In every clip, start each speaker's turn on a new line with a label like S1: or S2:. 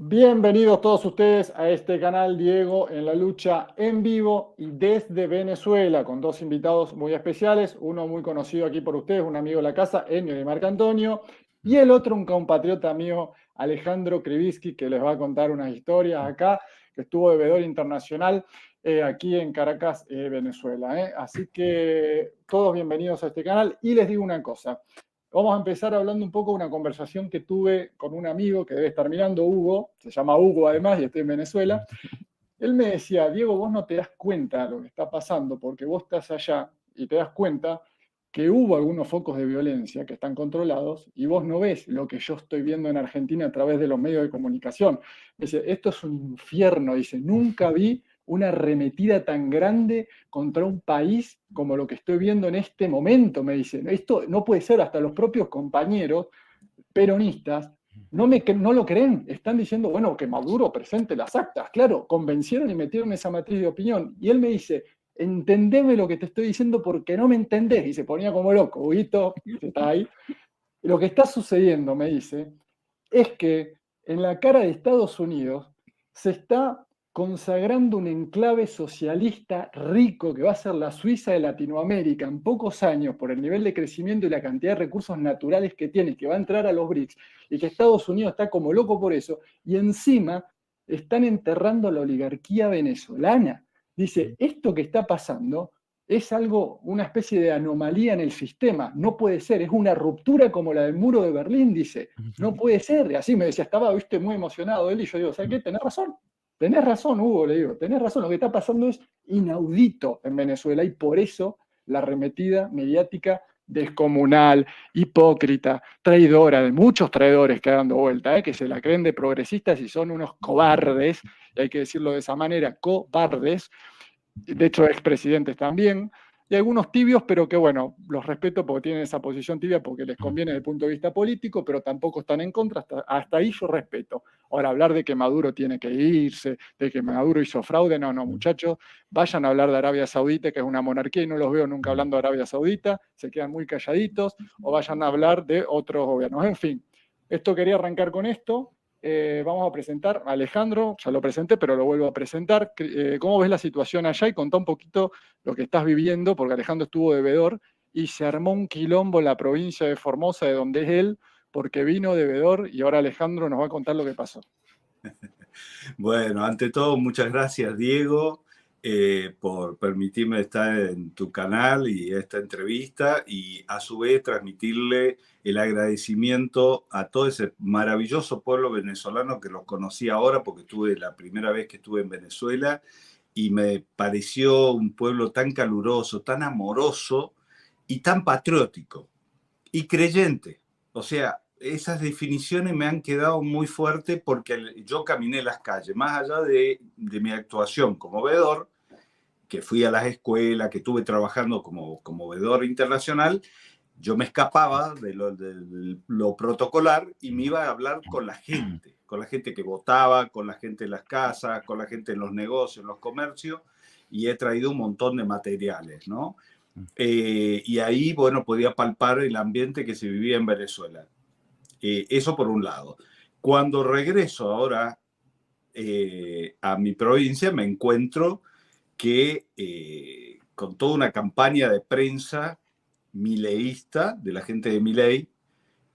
S1: Bienvenidos todos ustedes a este canal Diego en la lucha en vivo y desde Venezuela con dos invitados muy especiales, uno muy conocido aquí por ustedes, un amigo de la casa, Enio de Marco Antonio, y el otro un compatriota mío, Alejandro kribisky que les va a contar unas historias acá, que estuvo de internacional eh, aquí en Caracas, eh, Venezuela. Eh. Así que todos bienvenidos a este canal y les digo una cosa, Vamos a empezar hablando un poco de una conversación que tuve con un amigo que debe estar mirando, Hugo, se llama Hugo además y estoy en Venezuela. Él me decía, Diego, vos no te das cuenta de lo que está pasando porque vos estás allá y te das cuenta que hubo algunos focos de violencia que están controlados y vos no ves lo que yo estoy viendo en Argentina a través de los medios de comunicación. Dice, esto es un infierno, dice, nunca vi una arremetida tan grande contra un país como lo que estoy viendo en este momento, me dicen. Esto no puede ser, hasta los propios compañeros peronistas no, me, no lo creen, están diciendo, bueno, que Maduro presente las actas. Claro, convencieron y metieron esa matriz de opinión. Y él me dice, entendeme lo que te estoy diciendo porque no me entendés. Y se ponía como loco, Huguito, está ahí. Lo que está sucediendo, me dice, es que en la cara de Estados Unidos se está consagrando un enclave socialista rico que va a ser la Suiza de Latinoamérica en pocos años por el nivel de crecimiento y la cantidad de recursos naturales que tiene, que va a entrar a los BRICS y que Estados Unidos está como loco por eso, y encima están enterrando la oligarquía venezolana. Dice, esto que está pasando es algo, una especie de anomalía en el sistema. No puede ser, es una ruptura como la del muro de Berlín, dice. No puede ser. Y así me decía, estaba, viste, muy emocionado él y yo digo, ¿sabes qué? Tenés razón. Tenés razón, Hugo, le digo, tenés razón, lo que está pasando es inaudito en Venezuela y por eso la arremetida mediática descomunal, hipócrita, traidora, de muchos traidores que dando vuelta, ¿eh? que se la creen de progresistas y son unos cobardes, y hay que decirlo de esa manera, cobardes, de hecho expresidentes también, y algunos tibios, pero que bueno, los respeto porque tienen esa posición tibia porque les conviene desde el punto de vista político, pero tampoco están en contra, hasta, ahí yo respeto. Ahora, hablar de que Maduro tiene que irse, de que Maduro hizo fraude, no, no, muchachos, vayan a hablar de Arabia Saudita, que es una monarquía y no los veo nunca hablando de Arabia Saudita, se quedan muy calladitos, o vayan a hablar de otros gobiernos. En fin, esto quería arrancar con esto, eh, vamos a presentar a Alejandro, ya lo presenté, pero lo vuelvo a presentar. Eh, ¿Cómo ves la situación allá? Y contá un poquito lo que estás viviendo, porque Alejandro estuvo de vedor y se armó un quilombo en la provincia de Formosa, de donde es él, porque vino de vedor y ahora Alejandro nos va a contar lo que pasó.
S2: Bueno, ante todo, muchas gracias, Diego. Eh, por permitirme estar en tu canal y esta entrevista y a su vez transmitirle el agradecimiento a todo ese maravilloso pueblo venezolano que los conocí ahora porque estuve la primera vez que estuve en Venezuela y me pareció un pueblo tan caluroso, tan amoroso y tan patriótico y creyente. O sea, esas definiciones me han quedado muy fuertes porque yo caminé las calles, más allá de, de mi actuación como veedor, que fui a las escuelas, que estuve trabajando como, como veedor internacional, yo me escapaba de lo, protocolar y me iba a hablar con la gente, con la gente que votaba, con la gente en las casas, con la gente en los negocios, en los comercios, y he traído un montón de materiales, ¿no? Eh, y ahí, bueno, podía palpar el ambiente que se vivía en Venezuela. Eh, eso por un lado. Cuando regreso ahora eh, a mi provincia, me encuentro que eh, con toda una campaña de prensa mileísta, de la gente de Milei,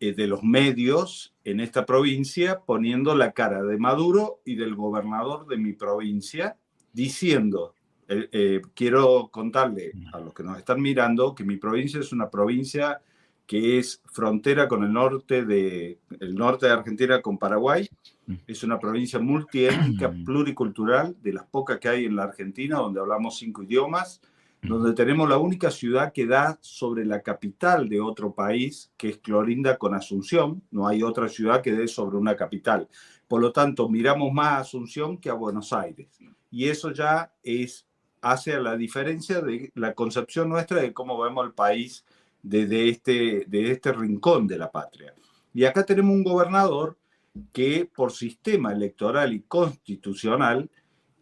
S2: eh, de los medios en esta provincia, poniendo la cara de Maduro y del gobernador de mi provincia, diciendo, eh, quiero contarle a los que nos están mirando que mi provincia es una provincia que es frontera con el norte de, el norte de Argentina con Paraguay. Mm. Es una provincia multiétnica, pluricultural, de las pocas que hay en la Argentina, donde hablamos cinco idiomas, mm. donde tenemos la única ciudad que da sobre la capital de otro país, que es Clorinda con Asunción. No hay otra ciudad que dé sobre una capital. Por lo tanto, miramos más a Asunción que a Buenos Aires. Y eso ya es hace la diferencia de la concepción nuestra de cómo vemos el país desde este, de este rincón de la patria. Y acá tenemos un gobernador que por sistema electoral y constitucional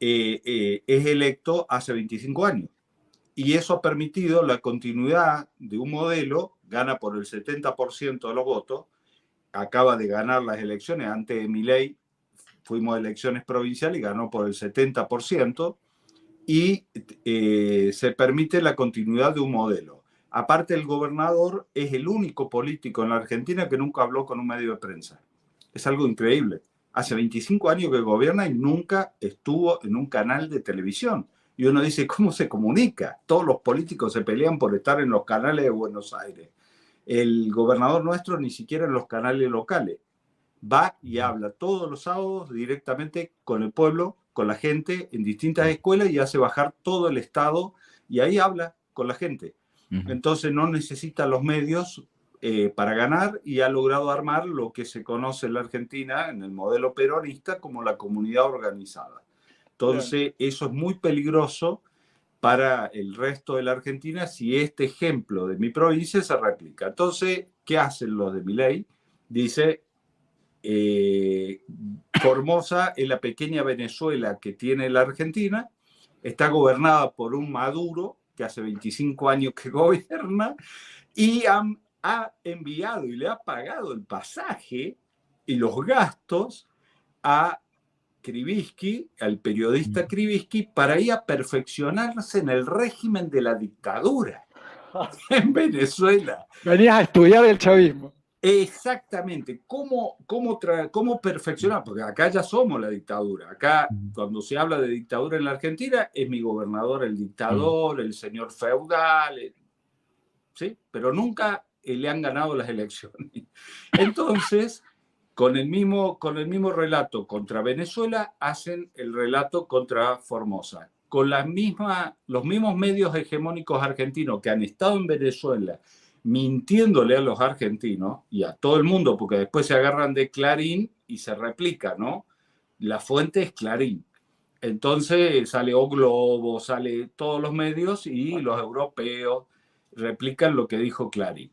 S2: eh, eh, es electo hace 25 años. Y eso ha permitido la continuidad de un modelo, gana por el 70% de los votos, acaba de ganar las elecciones, antes de mi ley fuimos a elecciones provinciales y ganó por el 70%, y eh, se permite la continuidad de un modelo Aparte, el gobernador es el único político en la Argentina que nunca habló con un medio de prensa. Es algo increíble. Hace 25 años que gobierna y nunca estuvo en un canal de televisión. Y uno dice, ¿cómo se comunica? Todos los políticos se pelean por estar en los canales de Buenos Aires. El gobernador nuestro ni siquiera en los canales locales. Va y habla todos los sábados directamente con el pueblo, con la gente, en distintas escuelas y hace bajar todo el Estado y ahí habla con la gente entonces no necesita los medios eh, para ganar y ha logrado armar lo que se conoce en la Argentina, en el modelo peronista, como la comunidad organizada. Entonces, eso es muy peligroso para el resto de la Argentina si este ejemplo de mi provincia se replica. Entonces, ¿qué hacen los de mi ley? Dice, eh, Formosa es la pequeña Venezuela que tiene la Argentina, está gobernada por un Maduro que hace 25 años que gobierna, y ha enviado y le ha pagado el pasaje y los gastos a Kribisky, al periodista mm. Kribisky, para ir a perfeccionarse en el régimen de la dictadura en Venezuela.
S1: Venía a estudiar el chavismo.
S2: Exactamente, ¿Cómo, cómo, perfeccionar? Porque acá ya somos la dictadura. Acá, cuando se habla de dictadura en la Argentina, es mi gobernador el dictador, el señor feudal, ¿sí? Pero nunca eh, le han ganado las elecciones. Entonces, con el mismo, con el mismo relato contra Venezuela, hacen el relato contra Formosa. Con los mismos medios hegemónicos argentinos que han estado en Venezuela, mintiéndole a los argentinos y a todo el mundo, porque después se agarran de Clarín y se replica, ¿no? La fuente es Clarín. Entonces sale O Globo, sale todos los medios y los europeos replican lo que dijo Clarín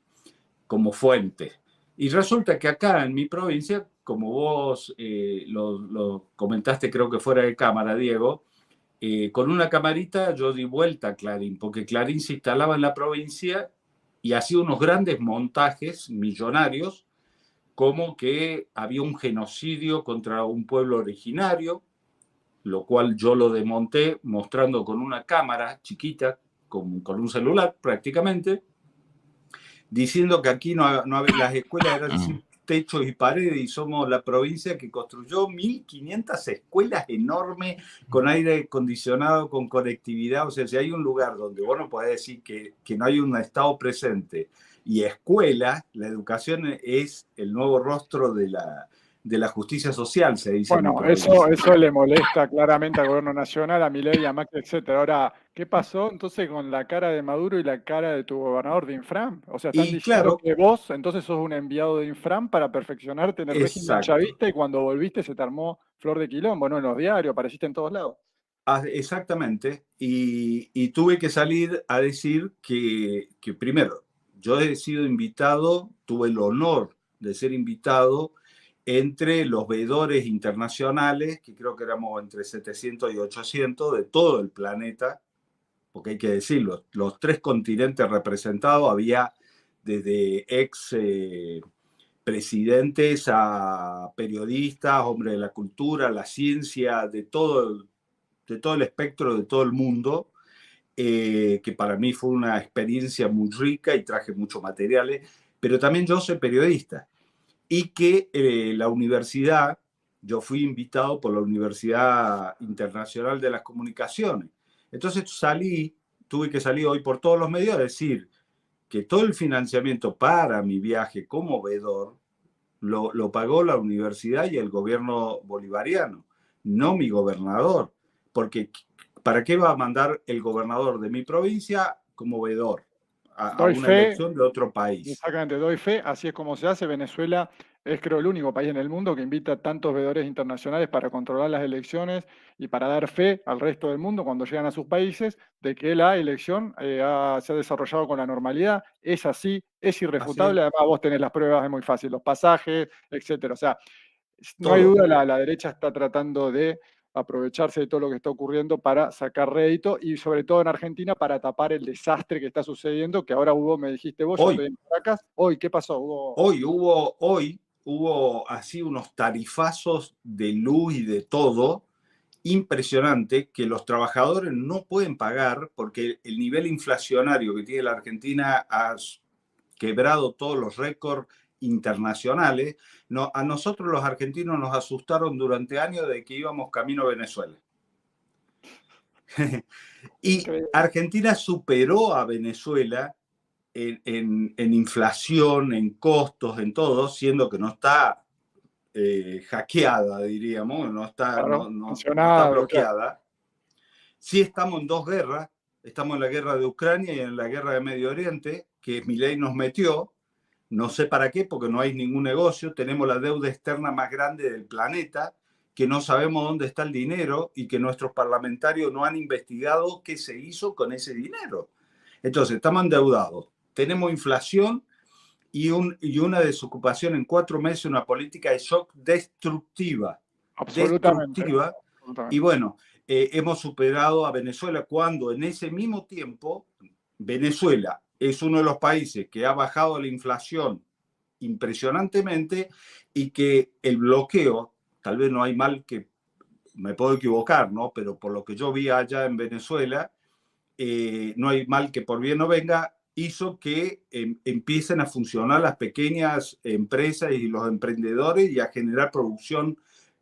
S2: como fuente. Y resulta que acá en mi provincia, como vos eh, lo, comentaste, creo que fuera de cámara, Diego, eh, con una camarita yo di vuelta a Clarín, porque Clarín se instalaba en la provincia y hacía unos grandes montajes millonarios, como que había un genocidio contra un pueblo originario, lo cual yo lo desmonté mostrando con una cámara chiquita, con, un celular prácticamente, diciendo que aquí no, no había, las escuelas eran mm techos y paredes y somos la provincia que construyó 1.500 escuelas enormes con aire acondicionado, con conectividad. O sea, si hay un lugar donde vos no podés decir que, que no hay un Estado presente y escuela, la educación es el nuevo rostro de la, de la justicia social, se dice. Bueno, eso, eso le
S1: molesta claramente al gobierno nacional, a Milei, a Macri, etc. Ahora, ¿qué pasó entonces con la cara de Maduro y la cara de tu gobernador de Infram? O sea, están diciendo que vos entonces sos un enviado de Infram para perfeccionarte en el régimen chavista y cuando volviste se te armó flor de quilombo, ¿no? en los diarios, apareciste en todos lados.
S2: Ah, exactamente, y, tuve que salir a decir que, que primero, yo he sido invitado, tuve el honor de ser invitado entre los veedores internacionales, que creo que éramos entre 700 y 800 de todo el planeta, porque hay que decirlo, los tres continentes representados había desde ex eh, presidentes a periodistas, hombres de la cultura, la ciencia, de todo el, de todo el espectro, de todo el mundo, eh, que para mí fue una experiencia muy rica y traje muchos materiales, pero también yo soy periodista y que eh, la universidad, yo fui invitado por la Universidad Internacional de las Comunicaciones. Entonces salí, tuve que salir hoy por todos los medios a decir que todo el financiamiento para mi viaje como veedor lo, lo pagó la universidad y el gobierno bolivariano, no mi gobernador, porque ¿para qué va a mandar el gobernador de
S1: mi provincia como veedor? a, una elección de
S2: otro país.
S1: Exactamente, doy fe, así es como se hace. Venezuela es creo el único país en el mundo que invita a tantos veedores internacionales para controlar las elecciones y para dar fe al resto del mundo cuando llegan a sus países de que la elección eh, se ha desarrollado con la normalidad. Es así, es irrefutable. Además, vos tenés las pruebas, es muy fácil, los pasajes, etcétera. O sea, no hay duda, la derecha está tratando de aprovecharse de todo lo que está ocurriendo para sacar rédito y sobre todo en Argentina para tapar el desastre que está sucediendo, que ahora hubo me dijiste vos, hoy, Hoy, ¿qué pasó? Hoy
S2: hubo, hoy hubo así unos tarifazos de luz y de todo impresionante que los trabajadores no pueden pagar porque el nivel inflacionario que tiene la Argentina ha quebrado todos los récords internacionales, a nosotros los argentinos nos asustaron durante años de que íbamos camino a Venezuela. y Argentina superó a Venezuela en, inflación, en costos, en todo, siendo que no está eh, hackeada, diríamos, no está, bloqueada. Sí estamos en dos guerras, estamos en la guerra de Ucrania y en la guerra de Medio Oriente, que Milei nos metió, no sé para qué, porque no hay ningún negocio, tenemos la deuda externa más grande del planeta, que no sabemos dónde está el dinero y que nuestros parlamentarios no han investigado qué se hizo con ese dinero. Entonces, estamos endeudados, tenemos inflación y, un, y una desocupación en cuatro meses, una política de shock destructiva. Destructiva. Y bueno, eh, hemos superado a Venezuela cuando en ese mismo tiempo Venezuela es uno de los países que ha bajado la inflación impresionantemente y que el bloqueo, tal vez no hay mal que me puedo equivocar, ¿no? Pero por lo que yo vi allá en Venezuela, eh, no hay mal que por bien no venga, hizo que em, empiecen a funcionar las pequeñas empresas y los emprendedores y a generar producción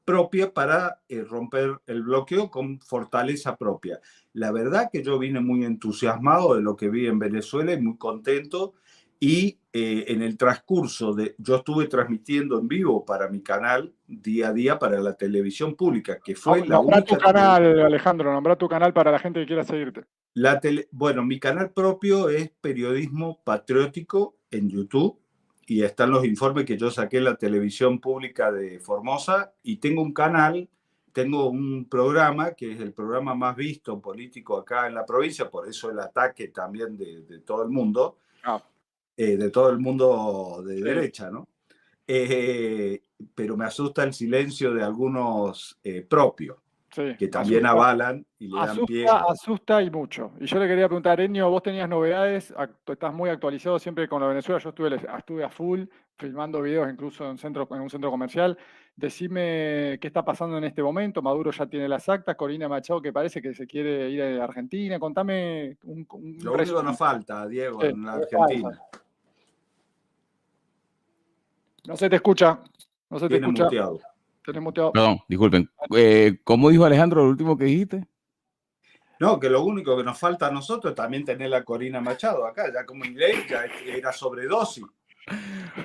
S2: propia para eh, romper el bloqueo con fortaleza propia. La verdad que yo vine muy entusiasmado de lo que vi en Venezuela y muy contento. Y eh, en el transcurso de, yo estuve transmitiendo en vivo para mi canal día a día para la televisión pública, que fue la única. tu canal,
S1: Alejandro, nombra tu canal para la gente que quiera seguirte.
S2: La tele, bueno, mi canal propio es Periodismo Patriótico en YouTube y están los informes que yo saqué en la televisión pública de Formosa y tengo un canal, tengo un programa que es el programa más visto político acá en la provincia, por eso el ataque también de, todo el mundo, ah. eh, de todo el mundo de derecha, ¿no? Eh, pero me asusta el silencio de algunos eh, propios
S1: que también avalan y le dan pie. Asusta y mucho. Y yo le quería preguntar, Enio vos tenías novedades, estás muy actualizado siempre con la Venezuela, yo estuve, estuve a full filmando videos incluso en, centro, en un centro comercial. Decime qué está pasando en este momento, Maduro ya tiene las actas, Corina Machado que parece que se quiere ir a Argentina, contame un... un Lo único nos falta,
S2: Diego, en la Argentina.
S1: No se te escucha, no se te escucha
S2: tenemos Perdón,
S3: disculpen. Eh, ¿Cómo dijo Alejandro lo último que dijiste?
S2: No, que lo único que nos falta a nosotros es también tener la Corina Machado acá, ya como inglés, ya era sobredosis.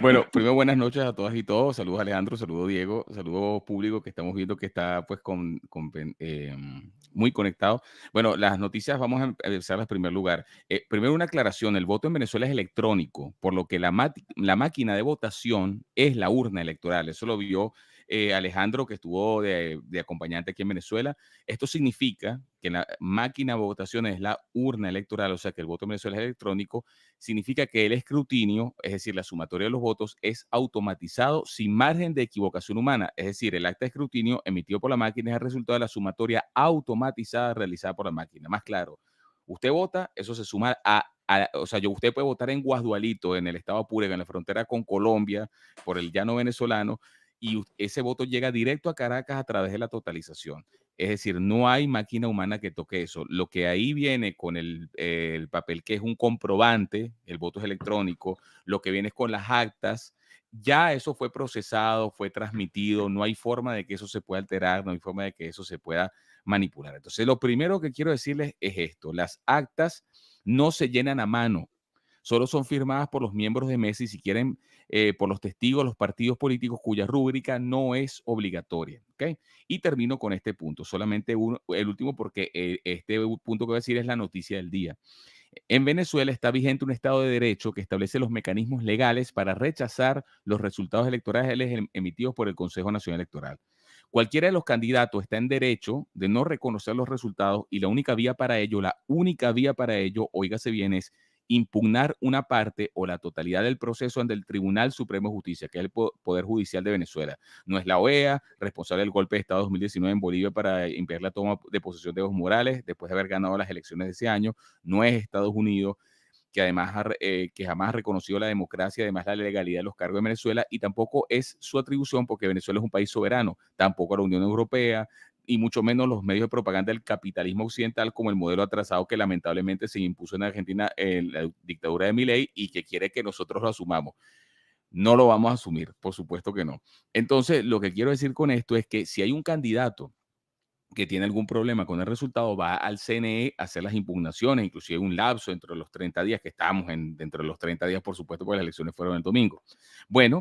S3: Bueno, primero buenas noches a todas y todos. Saludos Alejandro, saludos Diego, saludos público que estamos viendo que está pues con, eh, muy conectado. Bueno, las noticias vamos a empezar en primer lugar. Eh, primero una aclaración, el voto en Venezuela es electrónico, por lo que la máquina de votación es la urna electoral. Eso lo vio eh, Alejandro, que estuvo de, acompañante aquí en Venezuela. Esto significa que la máquina de votaciones es la urna electoral, o sea que el voto en Venezuela es electrónico, significa que el escrutinio, es decir, la sumatoria de los votos, es automatizado sin margen de equivocación humana, es decir, el acta de escrutinio emitido por la máquina es el resultado de la sumatoria automatizada realizada por la máquina. Más claro, usted vota, eso se suma a o sea, yo, usted puede votar en Guasdualito, en el estado Apure, en la frontera con Colombia, por el llano venezolano, y ese voto llega directo a Caracas a través de la totalización. Es decir, no hay máquina humana que toque eso. Lo que ahí viene con el, papel que es un comprobante, el voto es electrónico, lo que viene es con las actas, ya eso fue procesado, fue transmitido, no hay forma de que eso se pueda alterar, no hay forma de que eso se pueda manipular. Entonces, lo primero que quiero decirles es esto, las actas no se llenan a mano, solo son firmadas por los miembros de Messi si quieren eh, por los testigos, los partidos políticos cuya rúbrica no es obligatoria. Y termino con este punto, solamente uno, el último porque eh, este punto que voy a decir es la noticia del día. En Venezuela está vigente un Estado de Derecho que establece los mecanismos legales para rechazar los resultados electorales em, emitidos por el Consejo Nacional Electoral. Cualquiera de los candidatos está en derecho de no reconocer los resultados y la única vía para ello, la única vía para ello, oígase bien, es impugnar una parte o la totalidad del proceso ante el Tribunal Supremo de Justicia, que es el Poder Judicial de Venezuela. No es la OEA, responsable del golpe de Estado 2019 en Bolivia para impedir la toma de posesión de Evo Morales después de haber ganado las elecciones de ese año. No es Estados Unidos, que además eh, que jamás ha reconocido la democracia, además la legalidad de los cargos de Venezuela, y tampoco es su atribución porque Venezuela es un país soberano, tampoco la Unión Europea, y mucho menos los medios de propaganda del capitalismo occidental como el modelo atrasado que lamentablemente se impuso en Argentina en la dictadura de Milei y que quiere que nosotros lo asumamos. No lo vamos a asumir, por supuesto que no. Entonces, lo que quiero decir con esto es que si hay un candidato que tiene algún problema con el resultado, va al CNE a hacer las impugnaciones, inclusive un lapso entre los 30 días, que estamos en, dentro de los 30 días, por supuesto, porque las elecciones fueron el domingo. Bueno,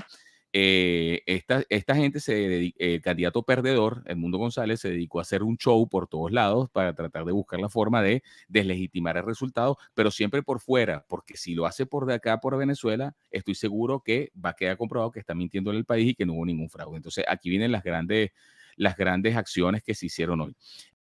S3: eh, esta, esta, gente, se el candidato perdedor, el mundo González, se dedicó a hacer un show por todos lados para tratar de buscar la forma de deslegitimar el resultado, pero siempre por fuera, porque si lo hace por de acá, por Venezuela, estoy seguro que va a quedar comprobado que está mintiendo en el país y que no hubo ningún fraude. Entonces, aquí vienen las grandes, las grandes acciones que se hicieron hoy.